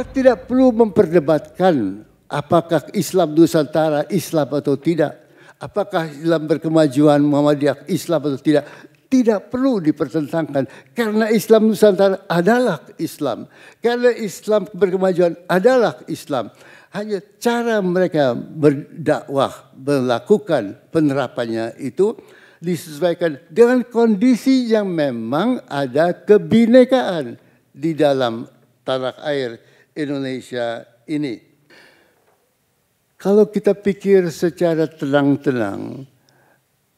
kita tidak perlu memperdebatkan apakah Islam Nusantara Islam atau tidak. Apakah Islam berkemajuan Muhammadiyah Islam atau tidak. Tidak perlu dipertentangkan. Karena Islam Nusantara adalah Islam. Karena Islam berkemajuan adalah Islam. Hanya cara mereka berdakwah, melakukan penerapannya itu disesuaikan dengan kondisi yang memang ada kebinekaan di dalam tanah air Indonesia ini. Kalau kita pikir secara tenang-tenang,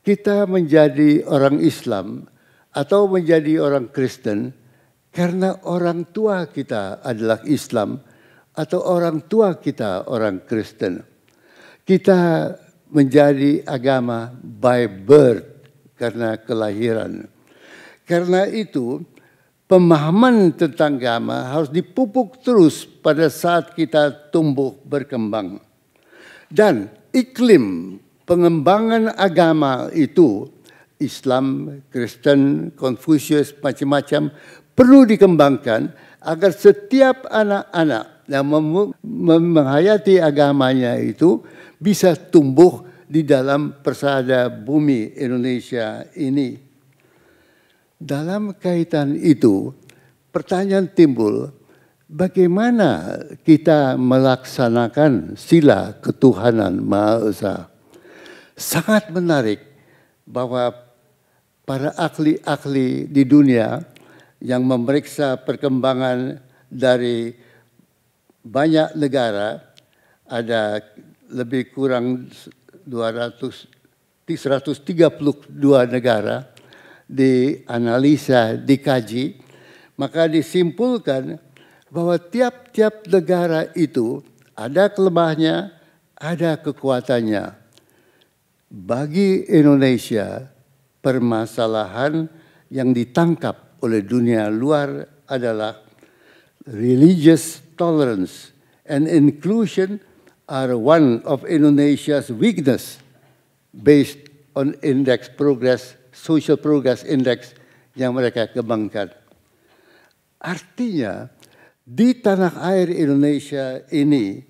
kita menjadi orang Islam atau menjadi orang Kristen karena orang tua kita adalah Islam atau orang tua kita orang Kristen. Kita menjadi agama by birth karena kelahiran. Karena itu pemahaman tentang agama harus dipupuk terus pada saat kita tumbuh berkembang. Dan iklim pengembangan agama itu Islam, Kristen, Konfusius, macam-macam perlu dikembangkan agar setiap anak-anak yang menghayati agamanya itu bisa tumbuh di dalam persada bumi Indonesia ini. Dalam kaitan itu, pertanyaan timbul, bagaimana kita melaksanakan sila ketuhanan Maha Esa? Sangat menarik bahwa para ahli-ahli di dunia yang memeriksa perkembangan dari banyak negara, ada lebih kurang 200 132 negara dianalisa, dikaji, maka disimpulkan bahwa tiap-tiap negara itu ada kelemahnya, ada kekuatannya. Bagi Indonesia, permasalahan yang ditangkap oleh dunia luar adalah religious tolerance and inclusion are one of Indonesia's weakness based on index progress Social Progress Index yang mereka kembangkan. Artinya di tanah air Indonesia ini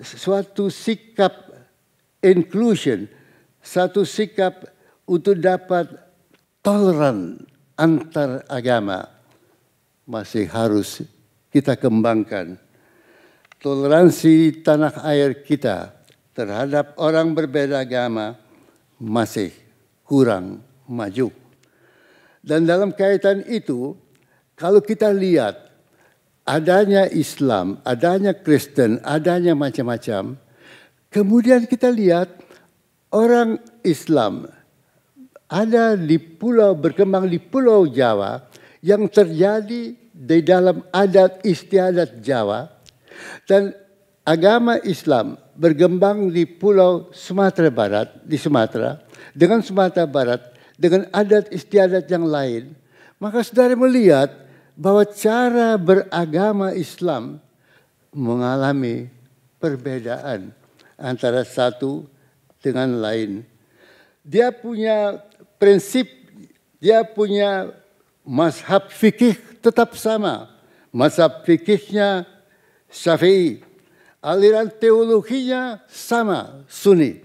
suatu sikap inclusion, satu sikap untuk dapat toleran antar agama masih harus kita kembangkan. Toleransi tanah air kita terhadap orang berbeda agama masih kurang maju. Dan dalam kaitan itu, kalau kita lihat adanya Islam, adanya Kristen, adanya macam-macam, kemudian kita lihat orang Islam ada di pulau berkembang di pulau Jawa yang terjadi di dalam adat istiadat Jawa dan agama Islam berkembang di pulau Sumatera Barat di Sumatera dengan Sumatera Barat dengan adat istiadat yang lain, maka saudara melihat bahwa cara beragama Islam mengalami perbedaan antara satu dengan lain. Dia punya prinsip, dia punya mazhab fikih tetap sama. Mazhab fikihnya Syafi'i. Aliran teologinya sama, Sunni.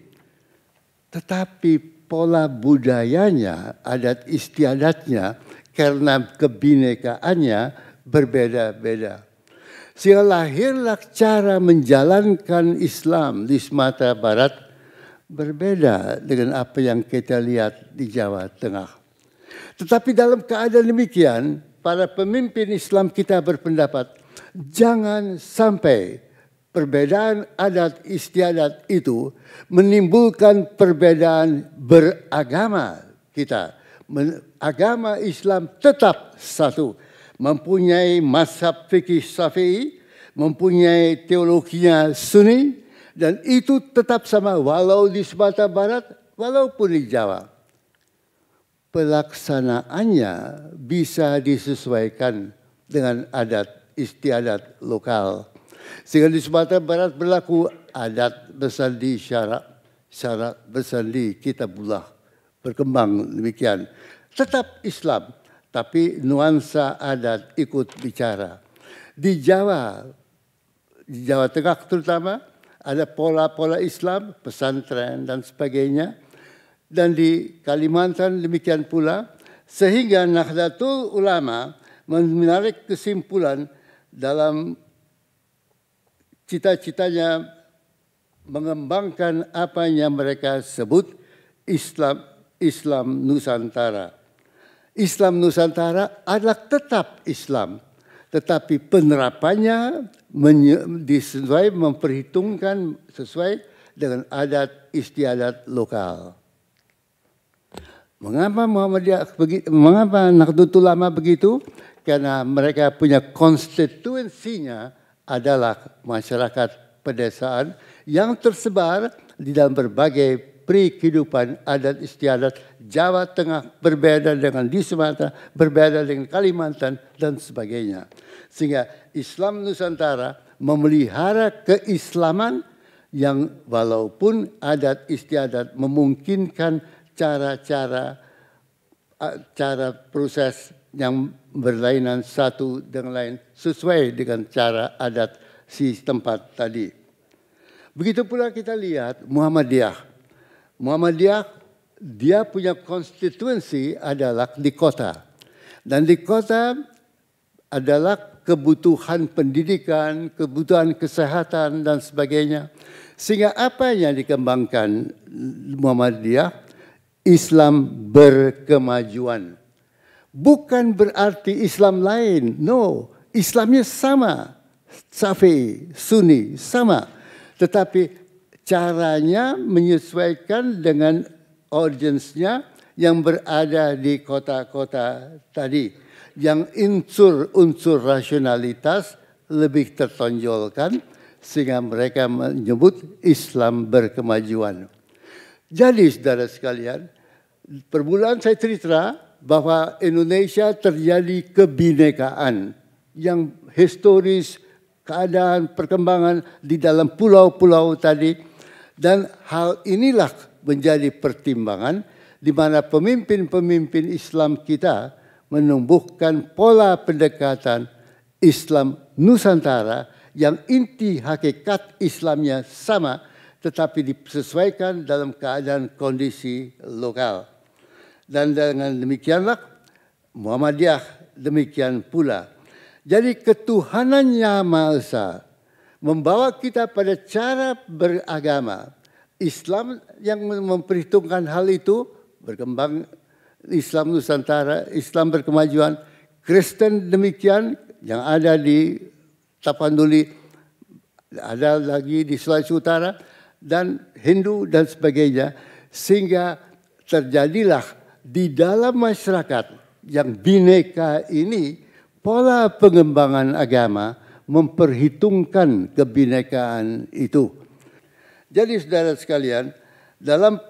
Tetapi pola budayanya, adat istiadatnya, karena kebinekaannya berbeda-beda. Sehingga lahirlah cara menjalankan Islam di Sumatera Barat berbeda dengan apa yang kita lihat di Jawa Tengah. Tetapi dalam keadaan demikian, para pemimpin Islam kita berpendapat, jangan sampai Perbedaan adat istiadat itu menimbulkan perbedaan beragama kita. Agama Islam tetap satu, mempunyai mazhab fikih Syafi'i, mempunyai teologinya Sunni dan itu tetap sama walau di Sumatera Barat walaupun di Jawa. Pelaksanaannya bisa disesuaikan dengan adat istiadat lokal. Sehingga di Sumatera Barat berlaku adat bersandi syarat, syarat bersandi kitabullah. Berkembang demikian. Tetap Islam, tapi nuansa adat ikut bicara. Di Jawa, di Jawa Tengah terutama, ada pola-pola Islam, pesantren dan sebagainya. Dan di Kalimantan demikian pula. Sehingga Nahdlatul Ulama menarik kesimpulan dalam cita-citanya mengembangkan apa yang mereka sebut Islam Islam Nusantara. Islam Nusantara adalah tetap Islam, tetapi penerapannya sesuai memperhitungkan sesuai dengan adat istiadat lokal. Mengapa Muhammadiyah Mengapa Nahdlatul Ulama begitu? Karena mereka punya konstituensinya adalah masyarakat pedesaan yang tersebar di dalam berbagai pri kehidupan adat istiadat Jawa Tengah berbeda dengan di Sumatera, berbeda dengan Kalimantan dan sebagainya. Sehingga Islam Nusantara memelihara keislaman yang walaupun adat istiadat memungkinkan cara-cara cara proses yang berlainan satu dengan lain sesuai dengan cara adat si tempat tadi. Begitu pula kita lihat Muhammadiyah. Muhammadiyah dia punya konstituensi adalah di kota. Dan di kota adalah kebutuhan pendidikan, kebutuhan kesehatan dan sebagainya. Sehingga apa yang dikembangkan Muhammadiyah? Islam berkemajuan. Bukan berarti Islam lain. No, Islamnya sama. Syafi'i, Sunni, sama. Tetapi caranya menyesuaikan dengan audiensnya yang berada di kota-kota tadi. Yang unsur-unsur rasionalitas lebih tertonjolkan sehingga mereka menyebut Islam berkemajuan. Jadi saudara sekalian, perbulan saya cerita bahwa Indonesia terjadi kebinekaan yang historis keadaan perkembangan di dalam pulau-pulau tadi dan hal inilah menjadi pertimbangan di mana pemimpin-pemimpin Islam kita menumbuhkan pola pendekatan Islam Nusantara yang inti hakikat Islamnya sama tetapi disesuaikan dalam keadaan kondisi lokal. Dan dengan demikianlah Muhammadiyah demikian pula. Jadi ketuhanannya Maha Esa membawa kita pada cara beragama. Islam yang memperhitungkan hal itu berkembang Islam Nusantara, Islam berkemajuan, Kristen demikian yang ada di Tapanuli, ada lagi di Sulawesi Utara dan Hindu dan sebagainya sehingga terjadilah di dalam masyarakat yang bineka ini pola pengembangan agama memperhitungkan kebinekaan itu. Jadi saudara sekalian, dalam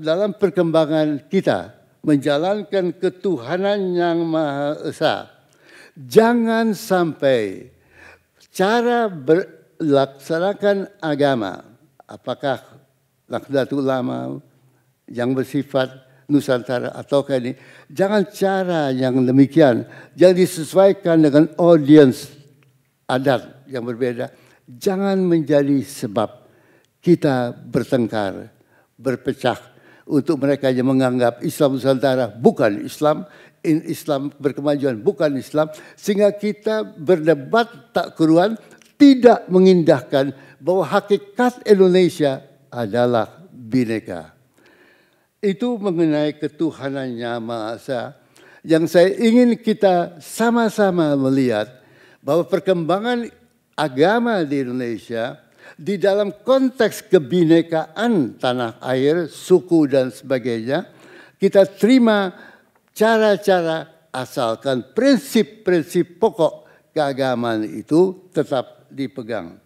dalam perkembangan kita menjalankan ketuhanan yang Maha Esa, jangan sampai cara melaksanakan agama, apakah Nahdlatul Ulama yang bersifat Nusantara ataukah ini. Jangan cara yang demikian. yang disesuaikan dengan audience adat yang berbeda. Jangan menjadi sebab kita bertengkar, berpecah untuk mereka yang menganggap Islam Nusantara bukan Islam, Islam berkemajuan bukan Islam, sehingga kita berdebat tak keruan, tidak mengindahkan bahwa hakikat Indonesia adalah bineka itu mengenai ketuhanannya Maha Esa yang saya ingin kita sama-sama melihat bahwa perkembangan agama di Indonesia di dalam konteks kebinekaan tanah air, suku dan sebagainya, kita terima cara-cara asalkan prinsip-prinsip pokok keagamaan itu tetap dipegang.